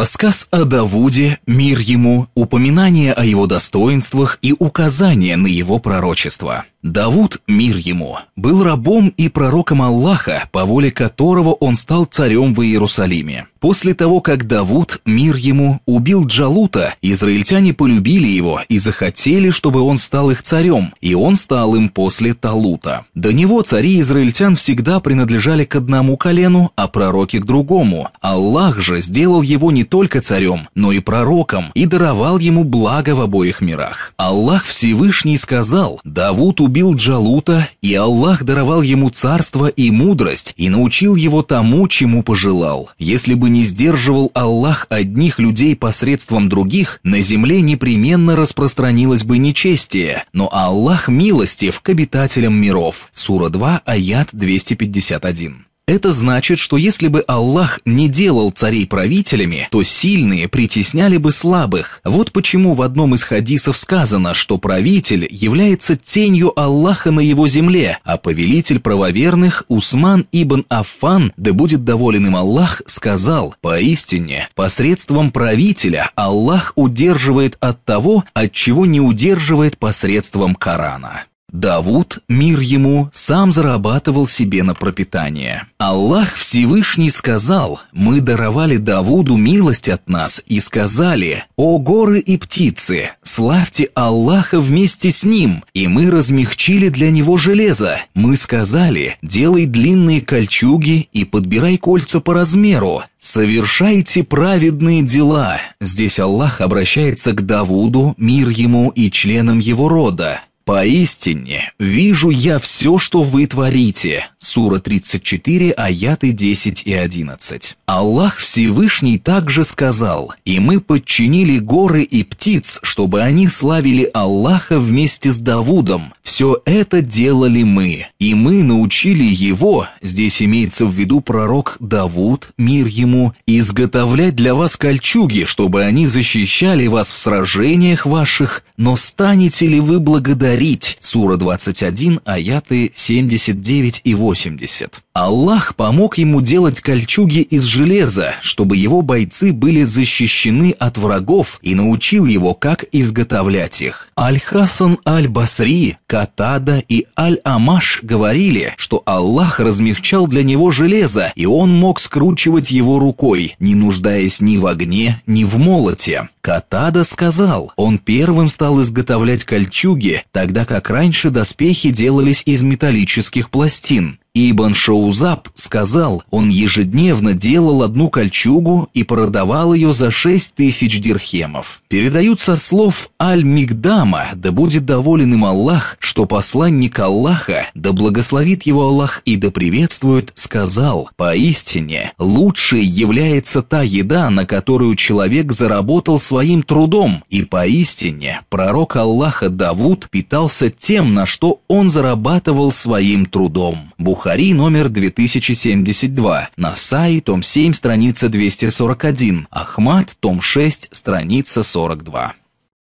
Рассказ о Давуде, мир ему, упоминание о его достоинствах и указание на его пророчество. Давуд, мир ему, был рабом и пророком Аллаха, по воле которого он стал царем в Иерусалиме. После того, как Давуд, мир ему, убил Джалута, израильтяне полюбили его и захотели, чтобы он стал их царем, и он стал им после Талута. До него цари израильтян всегда принадлежали к одному колену, а пророки к другому. Аллах же сделал его не только царем, но и пророком, и даровал ему благо в обоих мирах. Аллах Всевышний сказал, Давуд убил Джалута, и Аллах даровал ему царство и мудрость, и научил его тому, чему пожелал. Если бы не сдерживал Аллах одних людей посредством других, на земле непременно распространилось бы нечестие, но Аллах милостив к обитателям миров. Сура 2, аят 251. Это значит, что если бы Аллах не делал царей правителями, то сильные притесняли бы слабых. Вот почему в одном из хадисов сказано, что правитель является тенью Аллаха на его земле, а повелитель правоверных Усман ибн Аффан, да будет доволен им Аллах, сказал, поистине, посредством правителя Аллах удерживает от того, от чего не удерживает посредством Корана. Давуд, мир ему, сам зарабатывал себе на пропитание. Аллах Всевышний сказал, мы даровали Давуду милость от нас и сказали, «О горы и птицы, славьте Аллаха вместе с ним, и мы размягчили для него железо. Мы сказали, делай длинные кольчуги и подбирай кольца по размеру, «Совершайте праведные дела». Здесь Аллах обращается к Давуду, мир ему и членам его рода. «Поистине вижу я все, что вы творите» Сура 34, аяты 10 и 11. Аллах Всевышний также сказал, «И мы подчинили горы и птиц, чтобы они славили Аллаха вместе с Давудом. Все это делали мы, и мы научили его» Здесь имеется в виду пророк Давуд, мир ему, «изготовлять для вас кольчуги, чтобы они защищали вас в сражениях ваших, но станете ли вы благодарны покорить. Сура 21, аяты 79 и 80. Аллах помог ему делать кольчуги из железа, чтобы его бойцы были защищены от врагов и научил его, как изготовлять их. Аль-Хасан Аль-Басри, Катада и Аль-Амаш говорили, что Аллах размягчал для него железо, и он мог скручивать его рукой, не нуждаясь ни в огне, ни в молоте. Катада сказал, он первым стал изготовлять кольчуги, тогда как раньше доспехи делались из металлических пластин, Ибн Шоузап сказал, он ежедневно делал одну кольчугу и продавал ее за шесть тысяч дирхемов. Передаются слов Аль-Мигдама, да будет доволен им Аллах, что посланник Аллаха, да благословит его Аллах и да приветствует, сказал, поистине, лучшей является та еда, на которую человек заработал своим трудом, и поистине пророк Аллаха Давуд питался тем, на что он зарабатывал своим трудом. Бух Бухари номер 2072, Насай том 7, страница 241, Ахмат том 6, страница 42.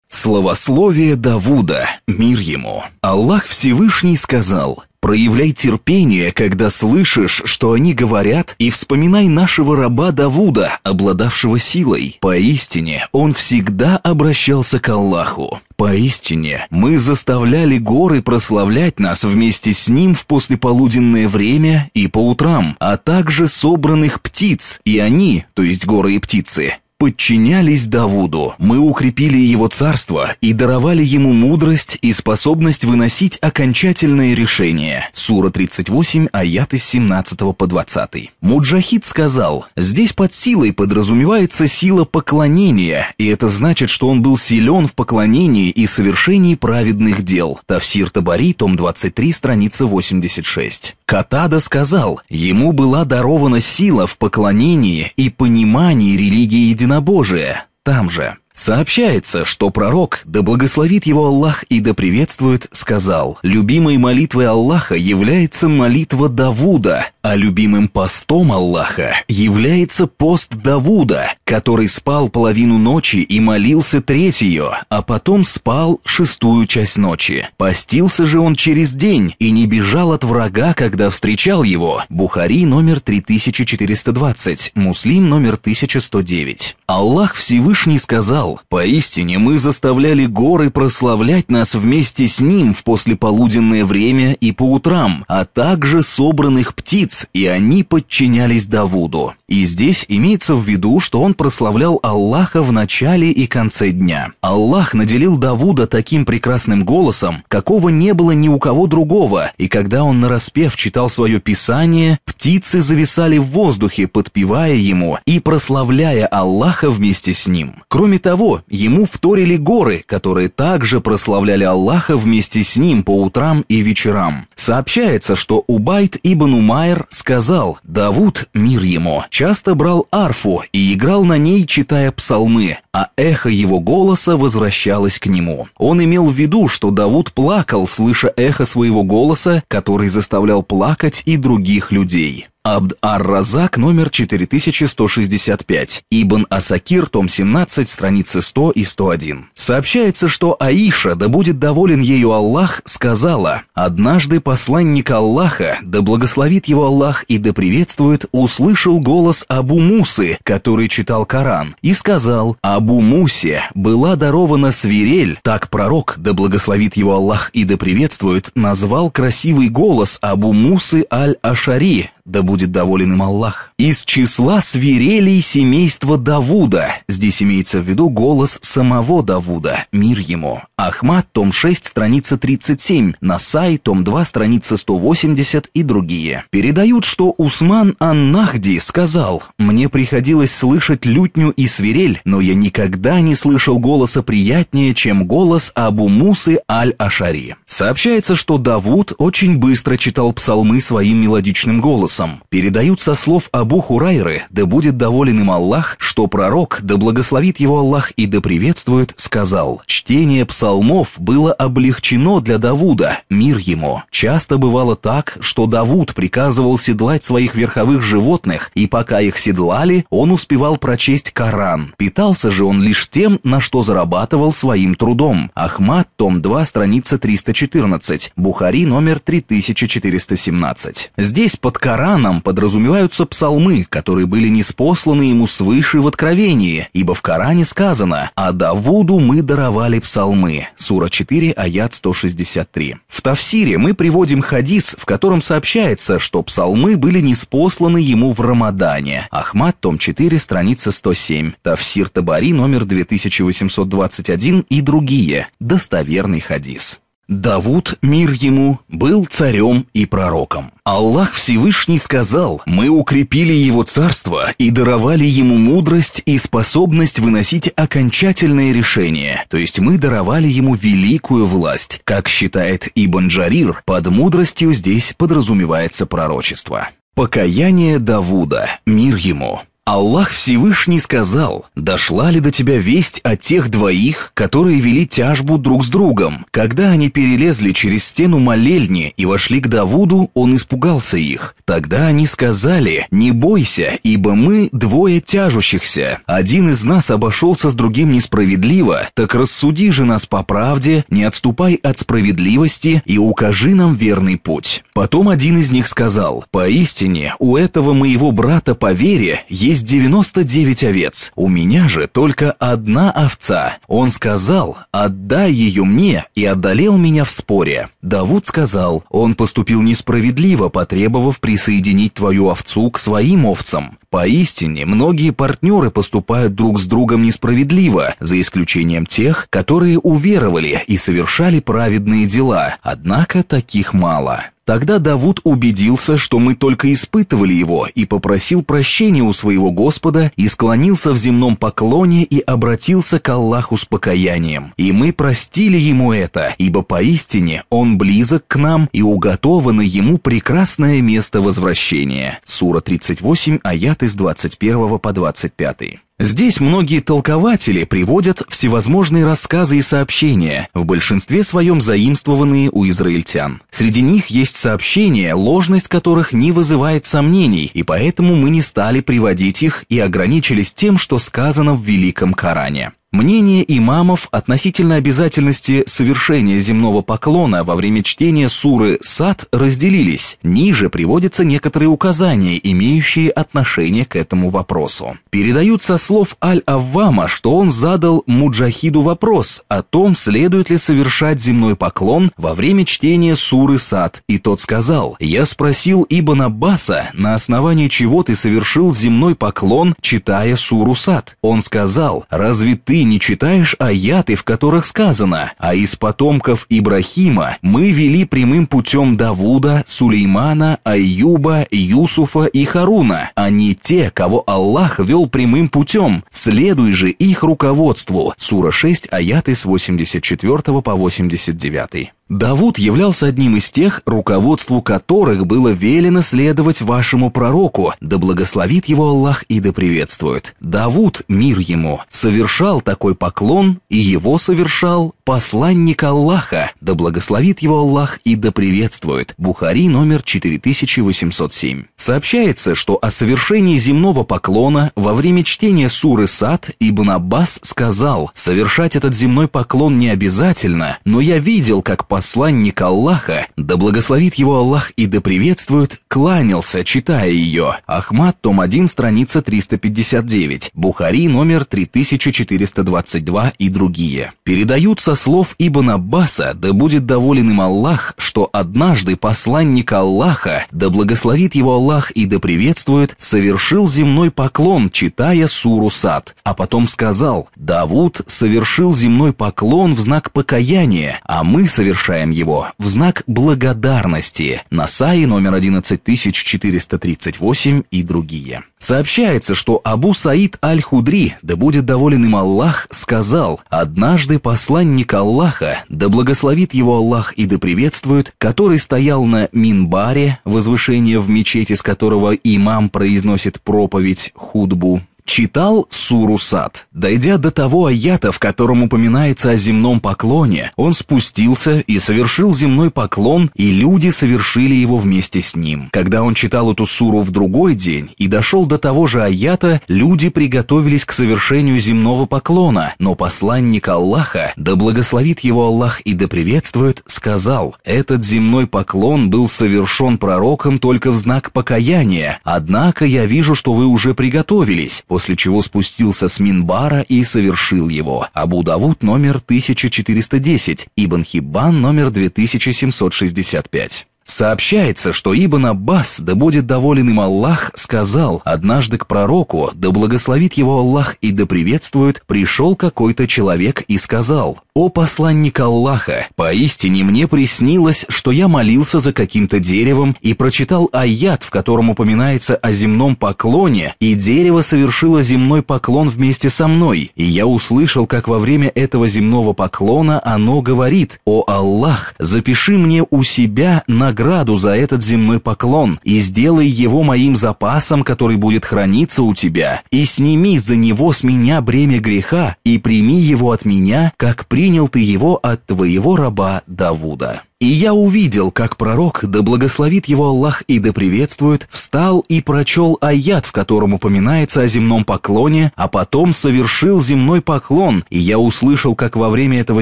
Словословие Давуда, мир ему. Аллах Всевышний сказал, проявляй терпение, когда слышишь, что они говорят, и вспоминай нашего раба Давуда, обладавшего силой. Поистине, он всегда обращался к Аллаху. Поистине, мы заставляли горы прославлять нас вместе с ним в послеполуденное время и по утрам, а также собранных птиц, и они, то есть горы и птицы, подчинялись Давуду. Мы укрепили его царство и даровали ему мудрость и способность выносить окончательные решения. Сура 38, аяты с 17 по 20. Муджахид сказал, здесь под силой подразумевается сила поклонения, и это значит, что он был силен в поклонении и совершении праведных дел. Тавсир Табари, том 23, страница 86. Катада сказал, ему была дарована сила в поклонении и понимании религии единобожия, там же. Сообщается, что пророк, да благословит его Аллах и да приветствует, сказал, «Любимой молитвой Аллаха является молитва Давуда, а любимым постом Аллаха является пост Давуда, который спал половину ночи и молился третью, а потом спал шестую часть ночи. Постился же он через день и не бежал от врага, когда встречал его». Бухари номер 3420, Муслим номер 1109. Аллах Всевышний сказал, сказал, поистине мы заставляли горы прославлять нас вместе с ним в послеполуденное время и по утрам, а также собранных птиц, и они подчинялись Давуду. И здесь имеется в виду, что он прославлял Аллаха в начале и конце дня. Аллах наделил Давуда таким прекрасным голосом, какого не было ни у кого другого, и когда он нараспев читал свое писание, птицы зависали в воздухе, подпевая ему и прославляя Аллаха вместе с ним. Кроме того, того, ему вторили горы, которые также прославляли Аллаха вместе с ним по утрам и вечерам. Сообщается, что Убайт ибн Умайр сказал, Давуд, мир ему, часто брал арфу и играл на ней, читая псалмы, а эхо его голоса возвращалось к нему. Он имел в виду, что Давуд плакал, слыша эхо своего голоса, который заставлял плакать и других людей. Абд-ар-Разак, номер 4165, Ибн Асакир, том 17, страницы 100 и 101. Сообщается, что Аиша, да будет доволен ею Аллах, сказала, «Однажды посланник Аллаха, да благословит его Аллах и да приветствует, услышал голос Абу Мусы, который читал Коран, и сказал, «Абу Абу Мусе была дарована свирель, так пророк, да благословит его Аллах и да приветствует, назвал красивый голос Абу Мусы Аль-Ашари, да будет доволен им Аллах. Из числа свирелей семейства Давуда, здесь имеется в виду голос самого Давуда, мир ему. Ахмад, том 6, страница 37, Насай, том 2, страница 180 и другие. Передают, что Усман Ан-Нахди сказал, «Мне приходилось слышать лютню и свирель, но я никогда не слышал голоса приятнее, чем голос Абу Мусы Аль-Ашари». Сообщается, что Давуд очень быстро читал псалмы своим мелодичным голосом, Аббасом, передают со слов Абу Хурайры, да будет доволен им Аллах, что пророк, да благословит его Аллах и да приветствует, сказал, чтение псалмов было облегчено для Давуда, мир ему. Часто бывало так, что Давуд приказывал седлать своих верховых животных, и пока их седлали, он успевал прочесть Коран. Питался же он лишь тем, на что зарабатывал своим трудом. Ахмад, том 2, страница 314, Бухари, номер 3417. Здесь под Коран Кораном подразумеваются псалмы, которые были неспосланы ему свыше в Откровении, ибо в Коране сказано «А Давуду мы даровали псалмы» Сура 4, аят 163. В Тавсире мы приводим хадис, в котором сообщается, что псалмы были неспосланы ему в Рамадане. Ахмад, том 4, страница 107. Тавсир Табари, номер 2821 и другие. Достоверный хадис. Давуд, мир ему, был царем и пророком. Аллах Всевышний сказал, «Мы укрепили его царство и даровали ему мудрость и способность выносить окончательные решения, то есть мы даровали ему великую власть». Как считает Ибн Джарир, под мудростью здесь подразумевается пророчество. Покаяние Давуда, мир ему. Аллах Всевышний сказал, «Дошла ли до тебя весть о тех двоих, которые вели тяжбу друг с другом? Когда они перелезли через стену молельни и вошли к Давуду, он испугался их. Тогда они сказали, «Не бойся, ибо мы двое тяжущихся. Один из нас обошелся с другим несправедливо, так рассуди же нас по правде, не отступай от справедливости и укажи нам верный путь». Потом один из них сказал, «Поистине, у этого моего брата по вере есть осталось 99 овец. У меня же только одна овца. Он сказал, отдай ее мне, и одолел меня в споре. Давуд сказал, он поступил несправедливо, потребовав присоединить твою овцу к своим овцам. Поистине, многие партнеры поступают друг с другом несправедливо, за исключением тех, которые уверовали и совершали праведные дела, однако таких мало. Тогда Давуд убедился, что мы только испытывали его, и попросил прощения у своего Господа, и склонился в земном поклоне и обратился к Аллаху с покаянием. И мы простили ему это, ибо поистине он близок к нам и уготовано ему прекрасное место возвращения. Сура 38, аят из 21 по 25. Здесь многие толкователи приводят всевозможные рассказы и сообщения, в большинстве своем заимствованные у израильтян. Среди них есть сообщения, ложность которых не вызывает сомнений, и поэтому мы не стали приводить их и ограничились тем, что сказано в Великом Коране. Мнение имамов относительно обязательности совершения земного поклона во время чтения суры «Сад» разделились. Ниже приводятся некоторые указания, имеющие отношение к этому вопросу. Передаются слов Аль-Аввама, что он задал Муджахиду вопрос о том, следует ли совершать земной поклон во время чтения суры «Сад». И тот сказал, «Я спросил Ибн Аббаса, на основании чего ты совершил земной поклон, читая суру «Сад». Он сказал, «Разве ты ты не читаешь аяты, в которых сказано, а из потомков Ибрахима мы вели прямым путем Давуда, Сулеймана, Аюба, Юсуфа и Харуна, а не те, кого Аллах вел прямым путем, следуй же их руководству. Сура 6, аяты с 84 по 89. Давуд являлся одним из тех, руководству которых было велено следовать вашему пророку, да благословит его Аллах и да приветствует. Давуд, мир ему, совершал такой поклон, и его совершал посланник Аллаха, да благословит его Аллах и да приветствует. Бухари номер 4807. Сообщается, что о совершении земного поклона во время чтения суры Сад Ибн Аббас сказал, совершать этот земной поклон не обязательно, но я видел, как по посланник Аллаха, да благословит его Аллах и да приветствует, кланялся, читая ее. Ахмад, том 1, страница 359, Бухари, номер 3422 и другие. Передают со слов Ибн Аббаса, да будет доволен им Аллах, что однажды посланник Аллаха, да благословит его Аллах и да приветствует, совершил земной поклон, читая суру Сад, а потом сказал, Давуд совершил земной поклон в знак покаяния, а мы совершили совершаем его в знак благодарности на САИ номер 11438 и другие. Сообщается, что Абу Саид Аль-Худри, да будет доволен им Аллах, сказал, однажды посланник Аллаха, да благословит его Аллах и да приветствует, который стоял на Минбаре, возвышение в мечети, с которого имам произносит проповедь, худбу, Читал Сурусат. Дойдя до того аята, в котором упоминается о земном поклоне, он спустился и совершил земной поклон, и люди совершили его вместе с ним. Когда он читал эту суру в другой день и дошел до того же аята, люди приготовились к совершению земного поклона, но посланник Аллаха, да благословит его Аллах и да приветствует, сказал, этот земной поклон был совершен пророком только в знак покаяния, однако я вижу, что вы уже приготовились, после чего спустился с Минбара и совершил его. Абу Давуд номер 1410, Ибн Хиббан номер 2765. Сообщается, что Ибн Аббас, да будет доволен им Аллах, сказал однажды к пророку, да благословит его Аллах и да приветствует, пришел какой-то человек и сказал, «О посланник Аллаха, поистине мне приснилось, что я молился за каким-то деревом и прочитал аят, в котором упоминается о земном поклоне, и дерево совершило земной поклон вместе со мной, и я услышал, как во время этого земного поклона оно говорит, «О Аллах, запиши мне у себя на награду за этот земной поклон и сделай его моим запасом, который будет храниться у тебя, и сними за него с меня бремя греха, и прими его от меня, как принял ты его от твоего раба Давуда». И я увидел, как пророк, да благословит его Аллах и да приветствует, встал и прочел аят, в котором упоминается о земном поклоне, а потом совершил земной поклон, и я услышал, как во время этого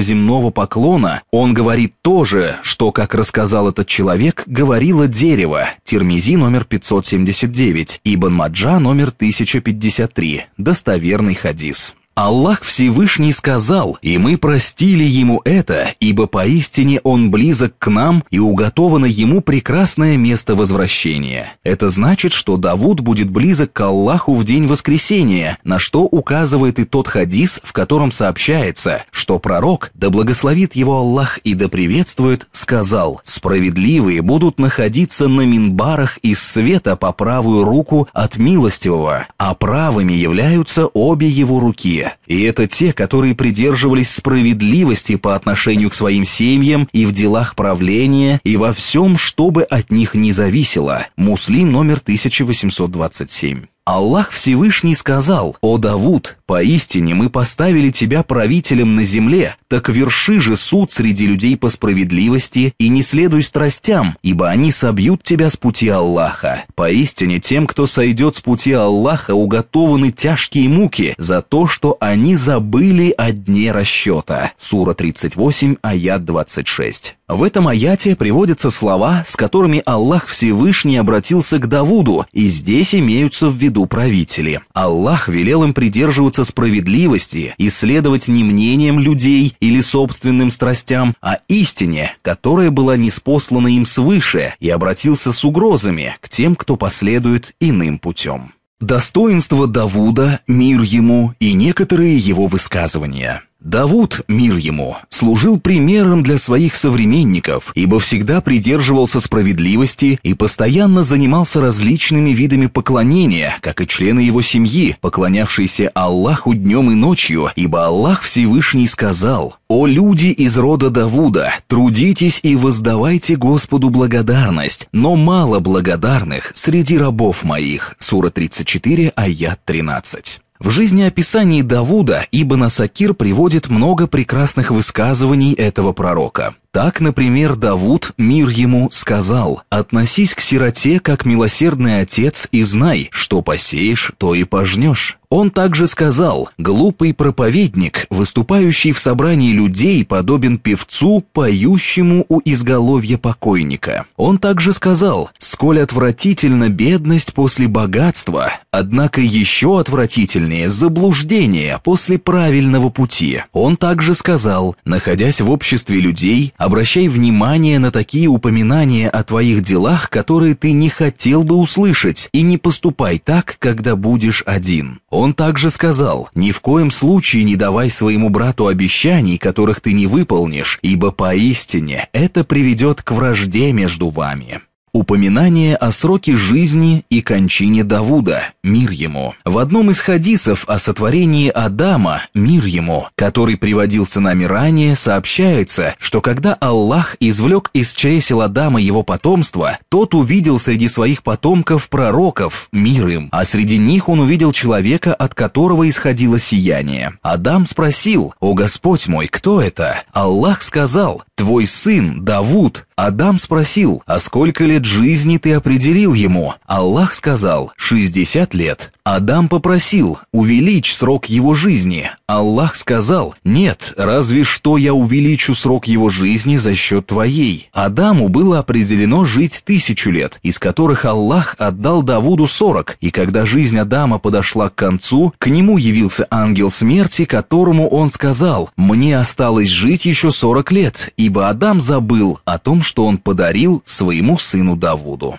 земного поклона он говорит то же, что, как рассказал этот человек, говорило дерево, Термизи номер 579, Ибн Маджа номер 1053, достоверный хадис. Аллах Всевышний сказал, и мы простили ему это, ибо поистине он близок к нам и уготовано ему прекрасное место возвращения. Это значит, что Давуд будет близок к Аллаху в день воскресения, на что указывает и тот хадис, в котором сообщается, что пророк, да благословит его Аллах и да приветствует, сказал, справедливые будут находиться на минбарах из света по правую руку от милостивого, а правыми являются обе его руки. И это те, которые придерживались справедливости по отношению к своим семьям и в делах правления, и во всем, что бы от них не зависело. Муслим номер 1827. Аллах Всевышний сказал, «О Давуд, поистине мы поставили тебя правителем на земле, так верши же суд среди людей по справедливости и не следуй страстям, ибо они собьют тебя с пути Аллаха. Поистине тем, кто сойдет с пути Аллаха, уготованы тяжкие муки за то, что они забыли о дне расчета». Сура 38, аят 26. В этом аяте приводятся слова, с которыми Аллах Всевышний обратился к Давуду, и здесь имеются в виду правители. Аллах велел им придерживаться справедливости и следовать не мнением людей или собственным страстям, а истине, которая была неспослана им свыше, и обратился с угрозами к тем, кто последует иным путем. Достоинство Давуда, мир ему и некоторые его высказывания – Давуд, мир ему, служил примером для своих современников, ибо всегда придерживался справедливости и постоянно занимался различными видами поклонения, как и члены его семьи, поклонявшиеся Аллаху днем и ночью, ибо Аллах Всевышний сказал «О люди из рода Давуда, трудитесь и воздавайте Господу благодарность, но мало благодарных среди рабов моих» Сура 34, аят 13. В жизнеописании Давуда Ибн Асакир приводит много прекрасных высказываний этого пророка. Так, например, Давуд, мир ему, сказал, «Относись к сироте, как милосердный отец, и знай, что посеешь, то и пожнешь». Он также сказал, «Глупый проповедник, выступающий в собрании людей, подобен певцу, поющему у изголовья покойника». Он также сказал, «Сколь отвратительна бедность после богатства, однако еще отвратительнее заблуждение после правильного пути». Он также сказал, «Находясь в обществе людей, Обращай внимание на такие упоминания о твоих делах, которые ты не хотел бы услышать, и не поступай так, когда будешь один. Он также сказал, ни в коем случае не давай своему брату обещаний, которых ты не выполнишь, ибо поистине это приведет к вражде между вами. Упоминание о сроке жизни и кончине Давуда, мир ему. В одном из хадисов о сотворении Адама, мир ему, который приводился нами ранее, сообщается, что когда Аллах извлек из чресел Адама его потомство, тот увидел среди своих потомков пророков, мир им, а среди них он увидел человека, от которого исходило сияние. Адам спросил, «О Господь мой, кто это?» Аллах сказал, «Твой сын, Давуд». Адам спросил, «А сколько лет жизни ты определил ему? Аллах сказал, 60 лет. Адам попросил «увеличь срок его жизни». Аллах сказал «нет, разве что я увеличу срок его жизни за счет твоей». Адаму было определено жить тысячу лет, из которых Аллах отдал Давуду сорок, и когда жизнь Адама подошла к концу, к нему явился ангел смерти, которому он сказал «мне осталось жить еще сорок лет, ибо Адам забыл о том, что он подарил своему сыну Давуду».